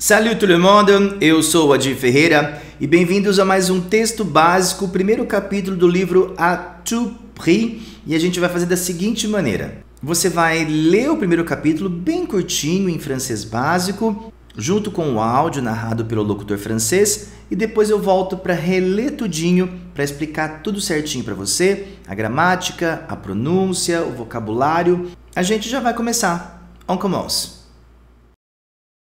Salut tout le monde, eu sou Adi Ferreira e bem-vindos a mais um texto básico, o primeiro capítulo do livro A tout prix, e a gente vai fazer da seguinte maneira. Você vai ler o primeiro capítulo bem curtinho em francês básico, junto com o áudio narrado pelo locutor francês, e depois eu volto para reler tudinho, para explicar tudo certinho para você, a gramática, a pronúncia, o vocabulário. A gente já vai começar. On commence.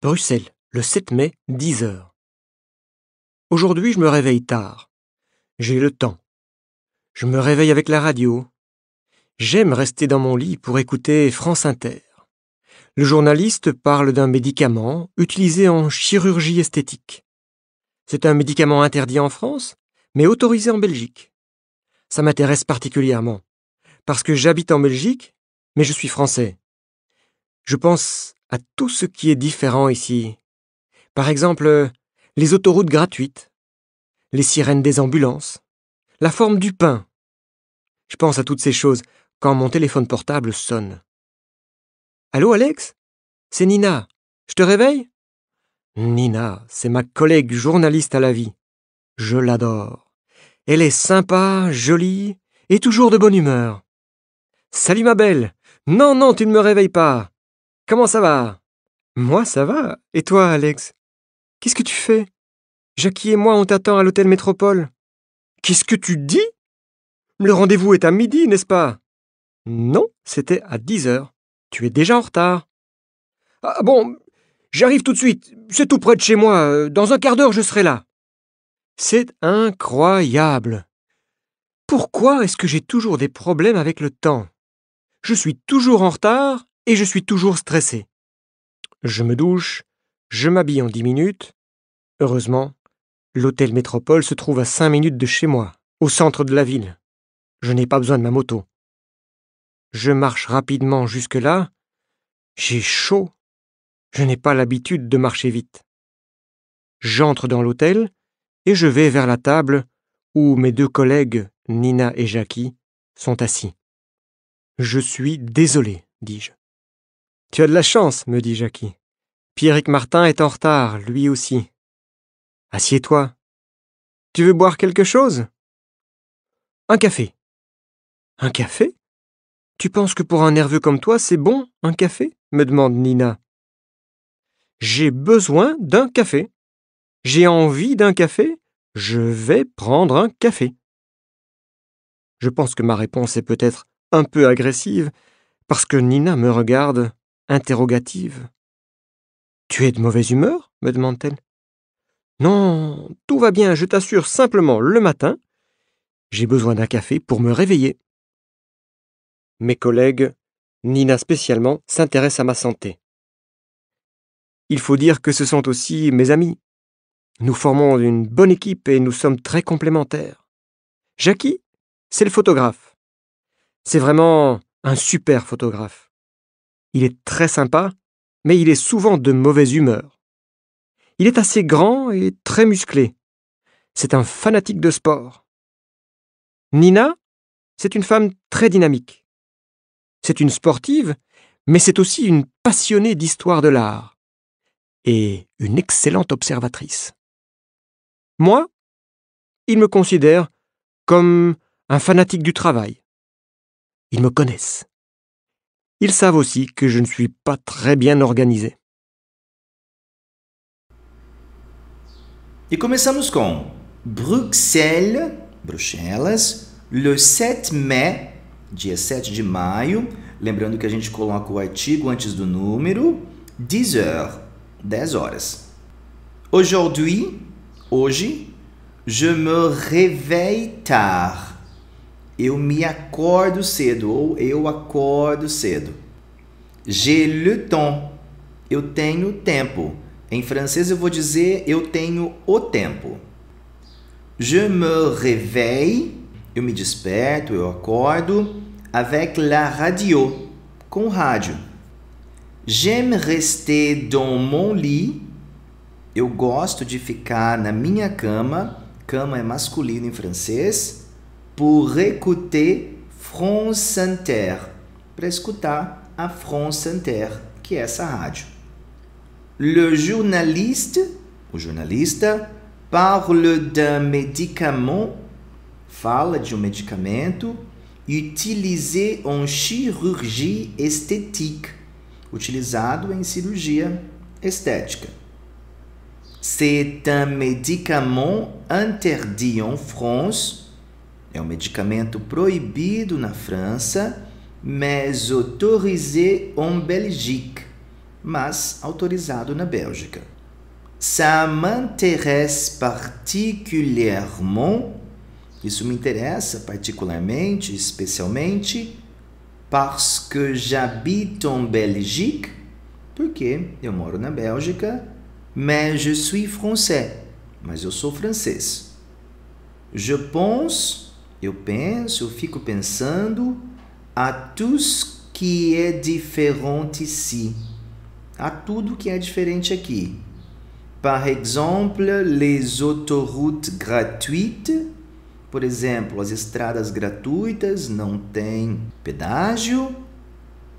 Bruxelles. le 7 mai, 10 heures. Aujourd'hui, je me réveille tard. J'ai le temps. Je me réveille avec la radio. J'aime rester dans mon lit pour écouter France Inter. Le journaliste parle d'un médicament utilisé en chirurgie esthétique. C'est un médicament interdit en France, mais autorisé en Belgique. Ça m'intéresse particulièrement, parce que j'habite en Belgique, mais je suis français. Je pense à tout ce qui est différent ici, par exemple, les autoroutes gratuites, les sirènes des ambulances, la forme du pain. Je pense à toutes ces choses quand mon téléphone portable sonne. Allô, Alex C'est Nina. Je te réveille Nina, c'est ma collègue journaliste à la vie. Je l'adore. Elle est sympa, jolie et toujours de bonne humeur. Salut ma belle. Non, non, tu ne me réveilles pas. Comment ça va Moi, ça va. Et toi, Alex Qu'est-ce que tu fais Jackie et moi, on t'attend à l'hôtel Métropole. Qu'est-ce que tu dis Le rendez-vous est à midi, n'est-ce pas Non, c'était à dix heures. Tu es déjà en retard. Ah bon, j'arrive tout de suite. C'est tout près de chez moi. Dans un quart d'heure, je serai là. C'est incroyable. Pourquoi est-ce que j'ai toujours des problèmes avec le temps Je suis toujours en retard et je suis toujours stressé. Je me douche, je m'habille en dix minutes. Heureusement, l'hôtel Métropole se trouve à cinq minutes de chez moi, au centre de la ville. Je n'ai pas besoin de ma moto. Je marche rapidement jusque-là. J'ai chaud. Je n'ai pas l'habitude de marcher vite. J'entre dans l'hôtel et je vais vers la table où mes deux collègues, Nina et Jackie, sont assis. Je suis désolé, dis-je. Tu as de la chance, me dit Jackie. Pierrick Martin est en retard, lui aussi. Assieds-toi. Tu veux boire quelque chose Un café. Un café Tu penses que pour un nerveux comme toi, c'est bon, un café me demande Nina. J'ai besoin d'un café. J'ai envie d'un café. Je vais prendre un café. Je pense que ma réponse est peut-être un peu agressive, parce que Nina me regarde interrogative. Tu es de mauvaise humeur me demande-t-elle. Non, tout va bien, je t'assure simplement, le matin, j'ai besoin d'un café pour me réveiller. Mes collègues, Nina spécialement, s'intéressent à ma santé. Il faut dire que ce sont aussi mes amis. Nous formons une bonne équipe et nous sommes très complémentaires. Jackie, c'est le photographe. C'est vraiment un super photographe. Il est très sympa mais il est souvent de mauvaise humeur. Il est assez grand et très musclé. C'est un fanatique de sport. Nina, c'est une femme très dynamique. C'est une sportive, mais c'est aussi une passionnée d'histoire de l'art et une excellente observatrice. Moi, ils me considèrent comme un fanatique du travail. Ils me connaissent. Ils savent aussi que je ne suis pas très bien organisé. E começamos com Bruxelles, Bruxelas, le 7 mai, dia 7 de maio. Lembrando que a gente coloca o artigo antes do número, 10 heures, 10 horas. Aujourd'hui, hoje, je me réveille tard eu me acordo cedo ou eu acordo cedo. J'ai le temps. Eu tenho tempo. Em francês eu vou dizer eu tenho o tempo. Je me réveille. Eu me desperto, eu acordo avec la radio, com rádio. J'aime rester dans mon lit. Eu gosto de ficar na minha cama. Cama é masculino em francês pour écouter France Inter, para escutar a France Inter, que é essa rádio. Le journaliste, o jornalista, parle d'un médicament, fala de um medicamento, utilisé en chirurgie esthétique, utilizado em cirurgia estética. C'est un médicament interdit en France é um medicamento proibido na França, mais autorisé en Belgique, mas autorizado na Bélgica. Ça m'intéresse particulièrement. Isso me interessa particularmente, especialmente, parce que j'habite en Belgique, porque eu moro na Bélgica, mais je suis français, mas eu sou francês. Je pense eu penso, eu fico pensando a tous que é diferente ici. A tudo que é diferente aqui. Par exemple, les autoroutes gratuites. Por exemplo, as estradas gratuitas não têm pedágio.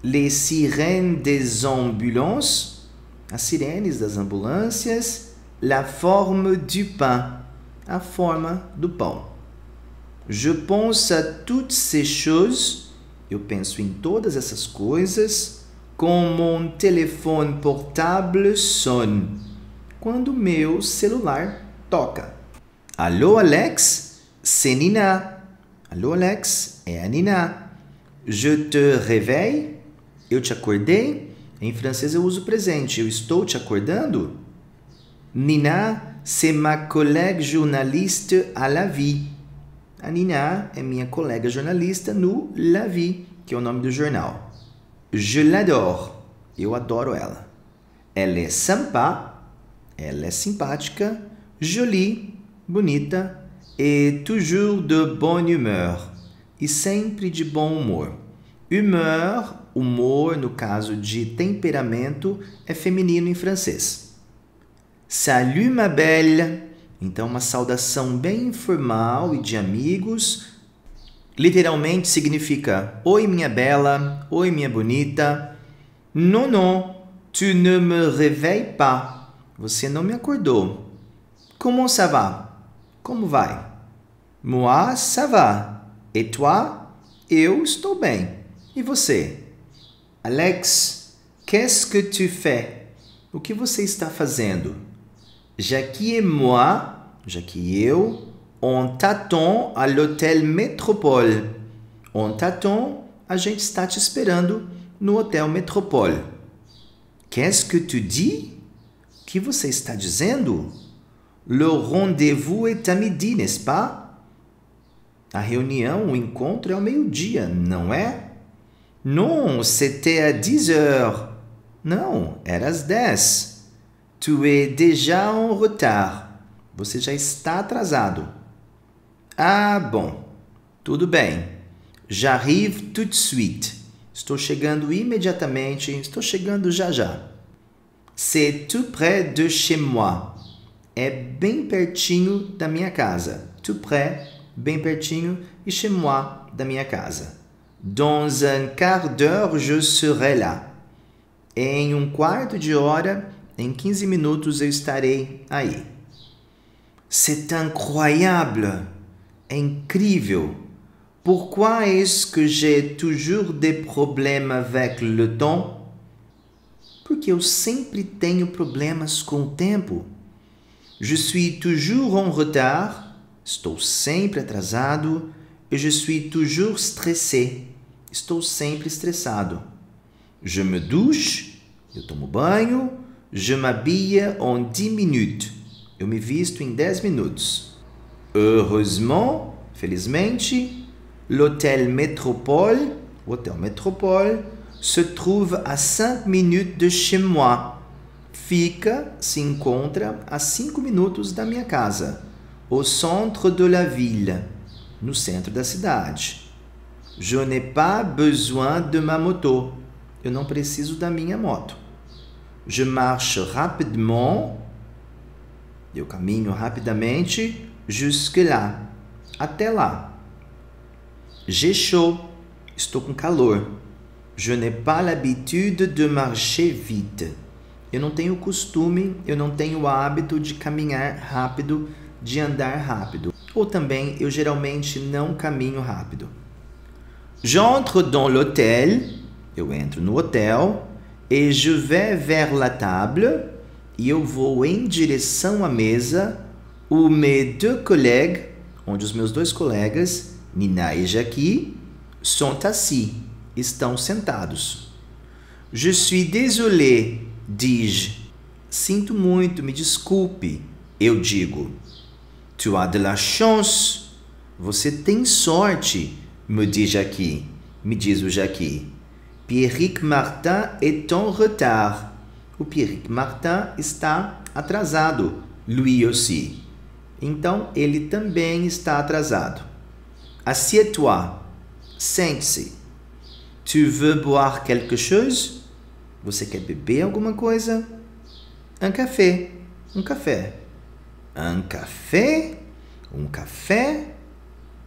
Les sirènes des ambulances. As sirenes das ambulâncias. La forme du pain. A forma do pão. Je pense à toutes ces choses. Eu penso em todas essas coisas. Quand mon téléphone portable sonne. Quando meu celular toca. Alô, Alex? C'est Nina. Alô, Alex? É a Nina. Je te réveille? Eu te acordei? Em francês eu uso presente. Eu estou te acordando? Nina, c'est ma collègue journaliste à la vie. A Nina é minha colega jornalista no La Vie, que é o nome do jornal. Je l'adore. Eu adoro ela. Elle est é sympa. Ela é simpática. Jolie. Bonita. E toujours de bonne humeur. E sempre de bom humor. Humeur, humor, no caso de temperamento, é feminino em francês. Salut, ma belle. Então, uma saudação bem informal e de amigos. Literalmente significa: Oi, minha bela, oi, minha bonita. Non, non, tu ne me réveilles pas. Você não me acordou. Comment ça va? Como vai? Moi, ça va. Et toi? Eu estou bem. E você? Alex, qu'est-ce que tu fais? O que você está fazendo? Jackie et moi, Jackie et eu, on t'attend à l'hôtel Métropole. On t'attend, a gente está te esperando no Hotel Métropole. Qu'est-ce que tu dis? O que você está dizendo? Le rendez-vous est à midi, n'est-ce pas? A reunião, o encontro é ao meio-dia, não é? Non, c'était à 10 heures. Não, era às 10. Tu es déjà en retard. Você já está atrasado. Ah, bom. Tudo bem. J'arrive tout de suite. Estou chegando imediatamente. Estou chegando já já. C'est tout près de chez moi. É bem pertinho da minha casa. Tout près, bem pertinho, e chez moi, da minha casa. Dans un quart d'heure, je serai là. Em um quarto de hora, em 15 minutos eu estarei aí. C'est incroyable! É incrível! Pourquoi est-ce que j'ai toujours des problèmes avec le temps? Porque eu sempre tenho problemas com o tempo. Je suis toujours en retard. Estou sempre atrasado. Et je suis toujours stressé. Estou sempre estressado. Je me douche. Eu tomo banho. Je m'habille en 10 minutes. Eu me visto em 10 minutos. Heureusement, felizmente, l'hôtel Métropole, o hotel Métropole, se trouve à 5 minutes de chez moi. Fica, se encontra a 5 minutos da minha casa. Au centre de la ville, no centro da cidade. Je n'ai pas besoin de ma moto. Eu não preciso da minha moto. Je marche rapidement. Eu caminho rapidamente jusque lá. Até lá. J'ai chaud. Estou com calor. Je n'ai pas l'habitude de marcher vite. Eu não tenho costume, eu não tenho o hábito de caminhar rápido, de andar rápido. Ou também, eu geralmente não caminho rápido. J'entre dans l'hôtel. Eu entro no hotel. Et je vais vers la table. E eu vou em direção à mesa. O mes deux collègues, onde os meus dois colegas, Nina e Jaqui, sont assis, estão sentados. Je suis désolé, dis-je. Sinto muito, me desculpe, eu digo. Tu as de la chance. Você tem sorte, me diz Jackie. Me diz o Jaqui. Pierrick Martin est en retard. O Pierrick Martin está atrasado. Lui aussi. Então, ele também está atrasado. Assieds-toi. Sente-se. Tu veux boire quelque chose? Você quer beber alguma coisa? Um café. Um café. Um café? Um café?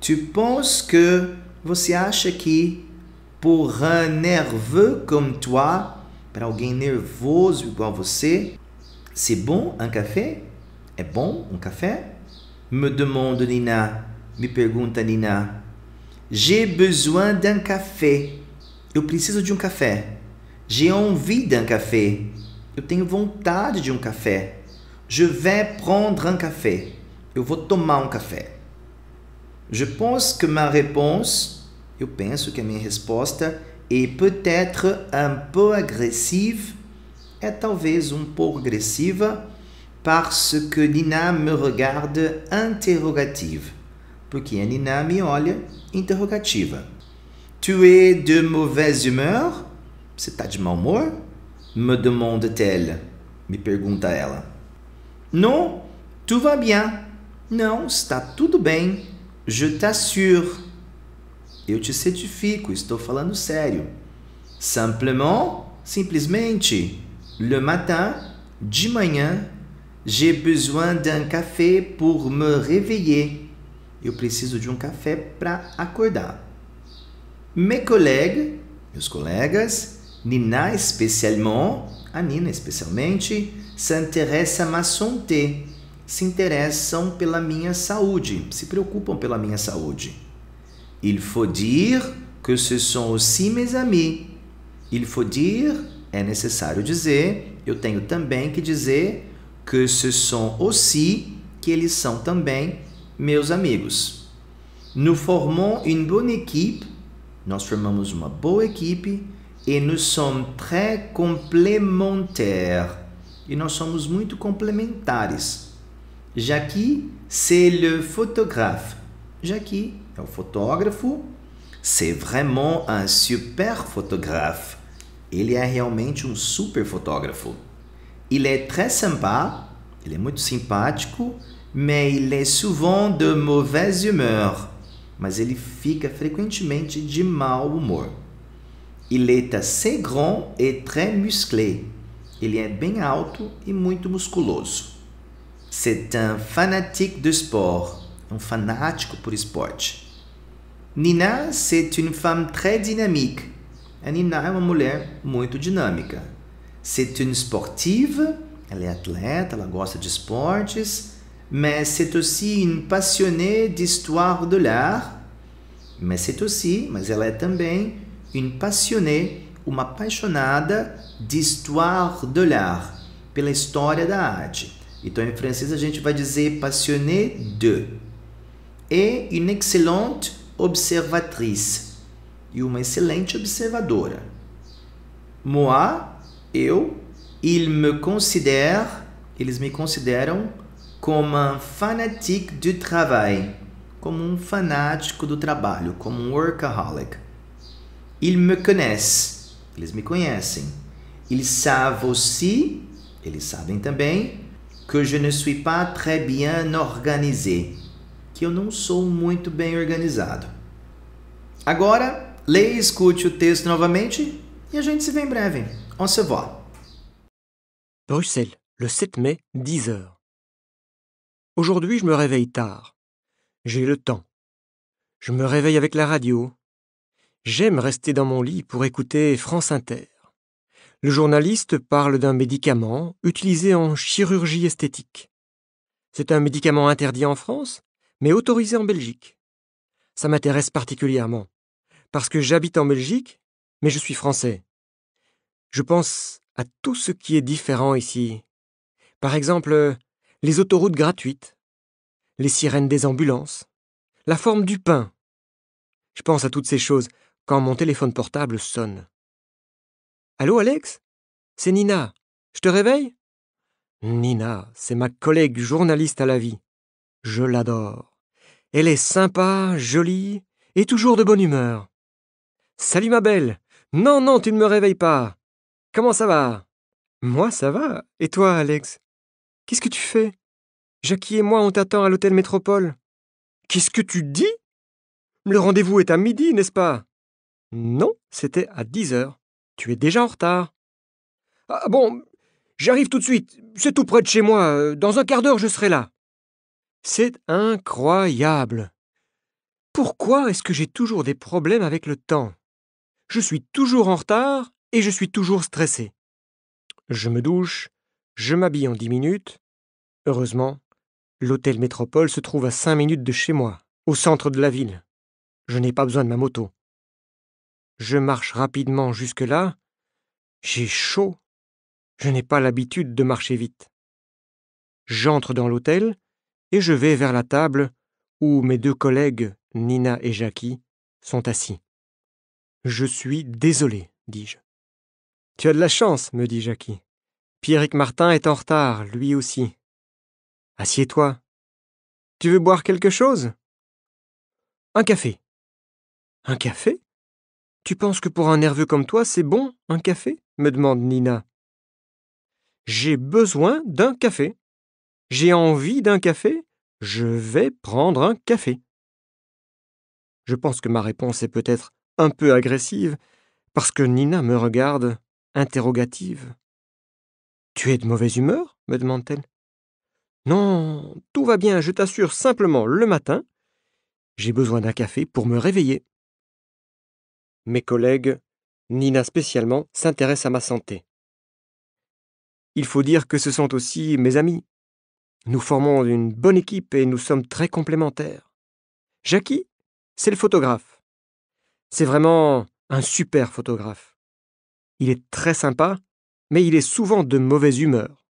Tu penses que. Você acha que pour un nerveux comme toi, pour alguém nervoso igual vous você. C'est bon un café? Est bon un um café? Me demande Nina, me pergunta Nina. J'ai besoin d'un café. Eu preciso de um café. J'ai envie d'un café. Eu tenho vontade de um café. Je vais prendre un café. Eu vou tomar un um café. Je pense que ma réponse Eu penso que a minha resposta é peut-être un peu agressive, é talvez um pouco agressiva, parce que Nina me regarde interrogative, porque a Nina me olha interrogativa. Tu es de mauvaise humeur? Você está de mau humor? Me demande-t-elle. Me pergunta ela. Non, Tudo va bien. Não, está tudo bem. Je t'assure. Eu te certifico, estou falando sério. Simplement, simplesmente, le matin, de manhã, j'ai besoin d'un café pour me réveiller. Eu preciso de um café para acordar. Mes collègues, meus colegas, Nina especialmente, a Nina especialmente, s'intéressa à ma santé, se interessam pela minha saúde, se preocupam pela minha saúde. Il faut dire que ce sont aussi mes amis. Il faut dire, é necessário dizer, eu tenho também que dizer que ce sont aussi, que eles são também meus amigos. Nous formons une bonne équipe, nós formamos uma boa equipe, et nous sommes très complémentaires, e nós somos muito complementares. Jaqui, c'est le photographe. Jaqui é o então, fotógrafo, c'est vraiment un super photographe. Ele é realmente um super fotógrafo. Il est é très sympa, ele é muito simpático, mais il est é souvent de mauvaise humeur. Mas ele fica frequentemente de mau humor. Il est assez grand et très musclé. Ele é bem alto e muito musculoso. C'est un fanatique de sport. É um fanático por esporte. Nina, c'est une femme très dynamique. A Nina é uma mulher muito dinâmica. C'est une sportive. Ela é atleta, ela gosta de esportes. Mais c'est aussi une passionnée d'histoire de l'art. Mais c'est aussi, mas ela é também une passionnée, uma apaixonada d'histoire de l'art, pela história da arte. Então, em francês, a gente vai dizer passionnée de. Et une excellente observatrice e uma excelente observadora. Moi, eu, il me considère, eles me consideram como um fanatique du travail, como um fanático do trabalho, como um workaholic. Ils me connaissent, eles me conhecem. Ils savent aussi, eles sabem também, que je ne suis pas très bien organisé que eu não sou muito bem organizado. Agora, leia e escute o texto novamente et a gente se vê breve. On se voit. Bruxelles, le 7 mai, 10h. Aujourd'hui, je me réveille tard. J'ai le temps. Je me réveille avec la radio. J'aime rester dans mon lit pour écouter France Inter. Le journaliste parle d'un médicament utilisé en chirurgie esthétique. C'est un médicament interdit en France, mais autorisé en Belgique. Ça m'intéresse particulièrement, parce que j'habite en Belgique, mais je suis français. Je pense à tout ce qui est différent ici. Par exemple, les autoroutes gratuites, les sirènes des ambulances, la forme du pain. Je pense à toutes ces choses quand mon téléphone portable sonne. Allô, Alex C'est Nina. Je te réveille Nina, c'est ma collègue journaliste à la vie. Je l'adore. Elle est sympa, jolie et toujours de bonne humeur. Salut ma belle. Non, non, tu ne me réveilles pas. Comment ça va Moi, ça va. Et toi, Alex Qu'est-ce que tu fais Jackie et moi, on t'attend à l'hôtel Métropole. Qu'est-ce que tu dis Le rendez-vous est à midi, n'est-ce pas Non, c'était à dix heures. Tu es déjà en retard. Ah bon, j'arrive tout de suite. C'est tout près de chez moi. Dans un quart d'heure, je serai là. C'est incroyable. Pourquoi est-ce que j'ai toujours des problèmes avec le temps Je suis toujours en retard et je suis toujours stressé. Je me douche, je m'habille en dix minutes. Heureusement, l'hôtel Métropole se trouve à cinq minutes de chez moi, au centre de la ville. Je n'ai pas besoin de ma moto. Je marche rapidement jusque-là. J'ai chaud. Je n'ai pas l'habitude de marcher vite. J'entre dans l'hôtel, et je vais vers la table où mes deux collègues, Nina et Jackie, sont assis. Je suis désolé, dis-je. Tu as de la chance, me dit Jackie. Pierrick Martin est en retard, lui aussi. Assieds-toi. Tu veux boire quelque chose Un café. Un café Tu penses que pour un nerveux comme toi, c'est bon, un café me demande Nina. J'ai besoin d'un café, j'ai envie d'un café Je vais prendre un café. Je pense que ma réponse est peut-être un peu agressive, parce que Nina me regarde interrogative. Tu es de mauvaise humeur me demande-t-elle. Non, tout va bien, je t'assure simplement le matin, j'ai besoin d'un café pour me réveiller. Mes collègues, Nina spécialement, s'intéressent à ma santé. Il faut dire que ce sont aussi mes amis. Nous formons une bonne équipe et nous sommes très complémentaires. Jackie, c'est le photographe. C'est vraiment un super photographe. Il est très sympa, mais il est souvent de mauvaise humeur.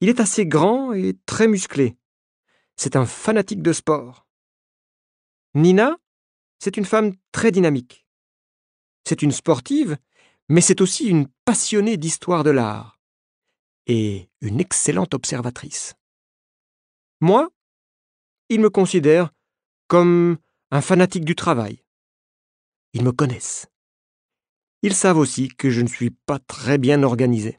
Il est assez grand et très musclé. C'est un fanatique de sport. Nina, c'est une femme très dynamique. C'est une sportive, mais c'est aussi une passionnée d'histoire de l'art et une excellente observatrice. Moi, ils me considèrent comme un fanatique du travail. Ils me connaissent. Ils savent aussi que je ne suis pas très bien organisé.